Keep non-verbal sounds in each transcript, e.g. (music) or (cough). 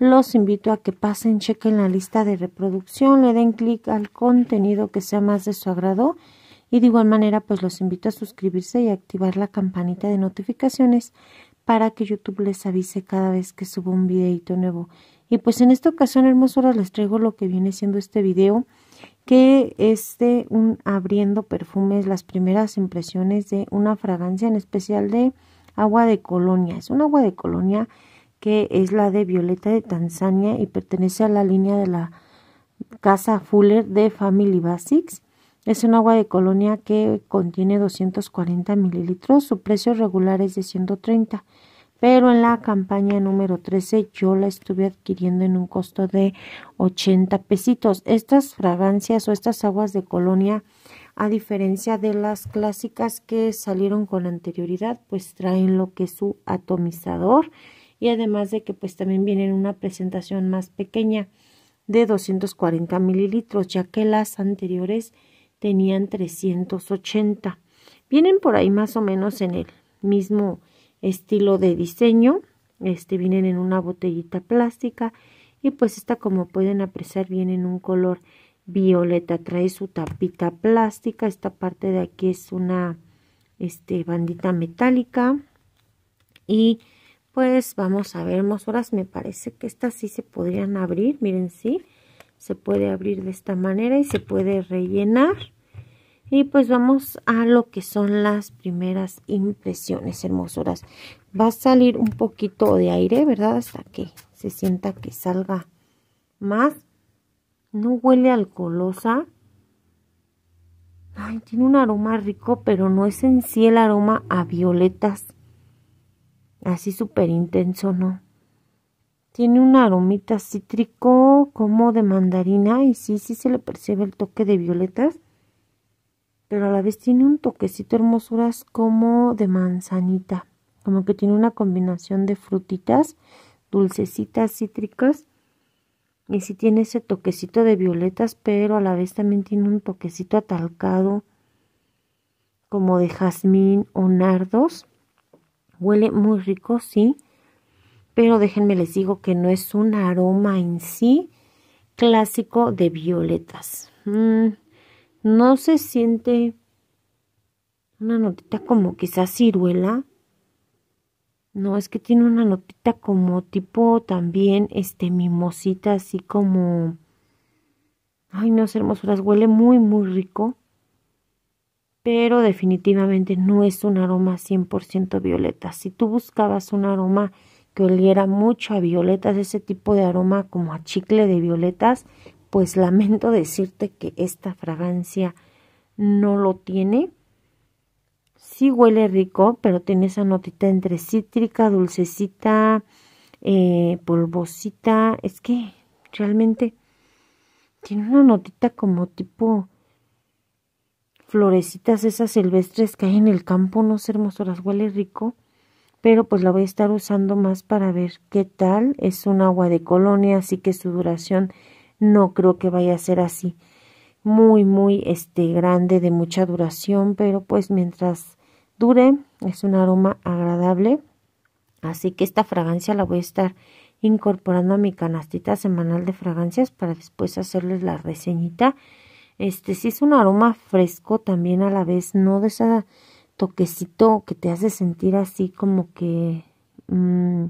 los invito a que pasen, chequen la lista de reproducción, le den clic al contenido que sea más de su agrado y de igual manera pues los invito a suscribirse y activar la campanita de notificaciones para que YouTube les avise cada vez que subo un videito nuevo. Y pues en esta ocasión, hermosura les traigo lo que viene siendo este video, que es de un abriendo perfumes, las primeras impresiones de una fragancia en especial de agua de colonia. Es un agua de colonia que es la de Violeta de Tanzania y pertenece a la línea de la Casa Fuller de Family Basics. Es un agua de colonia que contiene 240 mililitros. Su precio regular es de 130, pero en la campaña número 13 yo la estuve adquiriendo en un costo de 80 pesitos. Estas fragancias o estas aguas de colonia, a diferencia de las clásicas que salieron con anterioridad, pues traen lo que es su atomizador y además de que pues también vienen una presentación más pequeña de 240 mililitros, ya que las anteriores tenían 380. Vienen por ahí más o menos en el mismo estilo de diseño. Este vienen en una botellita plástica y pues esta como pueden apreciar viene en un color violeta. Trae su tapita plástica. Esta parte de aquí es una este, bandita metálica y pues vamos a ver, hermosuras, me parece que estas sí se podrían abrir, miren, sí, se puede abrir de esta manera y se puede rellenar. Y pues vamos a lo que son las primeras impresiones, hermosuras. Va a salir un poquito de aire, ¿verdad? Hasta que se sienta que salga más. No huele alcoholosa. Ay, tiene un aroma rico, pero no es en sí el aroma a violetas así súper intenso, ¿no? Tiene un aromita cítrico como de mandarina y sí, sí se le percibe el toque de violetas, pero a la vez tiene un toquecito hermosuras como de manzanita, como que tiene una combinación de frutitas, dulcecitas, cítricas, y sí tiene ese toquecito de violetas, pero a la vez también tiene un toquecito atalcado como de jazmín o nardos Huele muy rico, sí, pero déjenme les digo que no es un aroma en sí clásico de violetas. Mm, no se siente una notita como quizás ciruela. No, es que tiene una notita como tipo también este mimosita, así como... Ay, no, hermosuras, huele muy, muy rico pero definitivamente no es un aroma 100% violeta. Si tú buscabas un aroma que oliera mucho a violetas, ese tipo de aroma como a chicle de violetas, pues lamento (laughs) decirte que esta fragancia no lo tiene. Sí huele rico, pero tiene esa notita entre cítrica, dulcecita, eh, polvosita. Es que realmente tiene una notita como tipo florecitas esas silvestres que hay en el campo, no sé, las huele rico, pero pues la voy a estar usando más para ver qué tal. Es un agua de colonia, así que su duración no creo que vaya a ser así muy, muy este grande, de mucha duración, pero pues mientras dure, es un aroma agradable. Así que esta fragancia la voy a estar incorporando a mi canastita semanal de fragancias para después hacerles la reseñita este sí es un aroma fresco también a la vez, no de ese toquecito que te hace sentir así como que mm,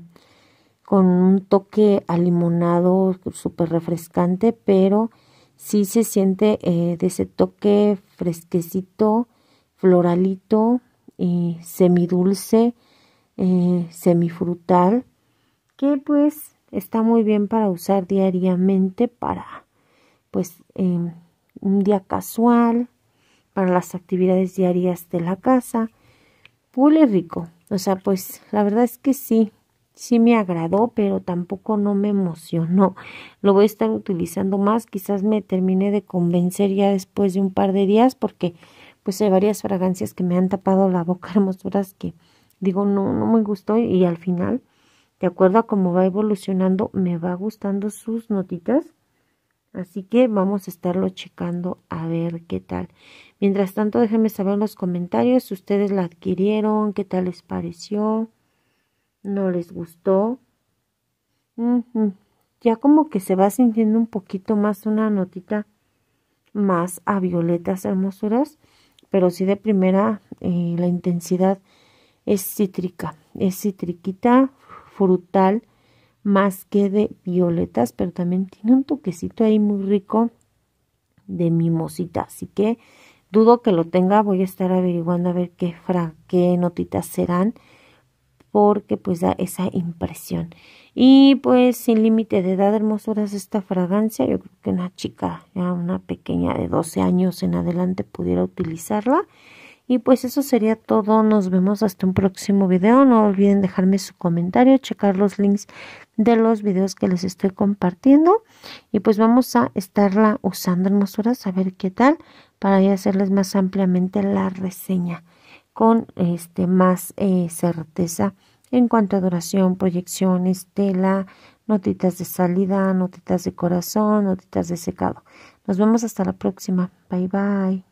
con un toque alimonado súper refrescante, pero sí se siente eh, de ese toque fresquecito, floralito y semidulce, eh, semifrutal, que pues está muy bien para usar diariamente para pues... Em, un día casual para las actividades diarias de la casa. pule rico. O sea, pues la verdad es que sí, sí me agradó, pero tampoco no me emocionó. Lo voy a estar utilizando más, quizás me termine de convencer ya después de un par de días porque pues hay varias fragancias que me han tapado la boca, (laughs) hermosuras que digo, no, no me gustó y al final, de acuerdo a cómo va evolucionando, me va gustando sus notitas Así que vamos a estarlo checando a ver qué tal. Mientras tanto, déjenme saber en los comentarios si ustedes la adquirieron, qué tal les pareció, no les gustó. Ya como que se va sintiendo un poquito más una notita más a violetas hermosuras, pero sí de primera eh, la intensidad es cítrica, es cítriquita, frutal, más que de violetas, pero también tiene un toquecito ahí muy rico de mimosita, así que dudo que lo tenga, voy a estar averiguando a ver qué, qué notitas serán, porque pues da esa impresión. Y pues sin límite de edad, hermosuras, esta fragancia, yo creo que una chica, ya una pequeña de 12 años en adelante pudiera utilizarla. Y pues eso sería todo. Nos vemos hasta un próximo video. No olviden dejarme su comentario, checar los links de los videos que les estoy compartiendo. Y pues vamos a estarla usando hermosuras a ver qué tal para ya hacerles más ampliamente la reseña con este más eh, certeza en cuanto a duración, proyecciones, tela, notitas de salida, notitas de corazón, notitas de secado. Nos vemos hasta la próxima. Bye bye.